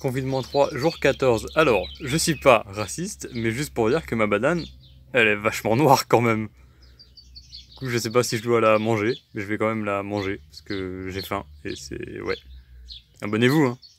Confinement 3, jour 14. Alors, je suis pas raciste, mais juste pour dire que ma banane, elle est vachement noire quand même. Du coup, je sais pas si je dois la manger, mais je vais quand même la manger, parce que j'ai faim, et c'est... ouais. Abonnez-vous, hein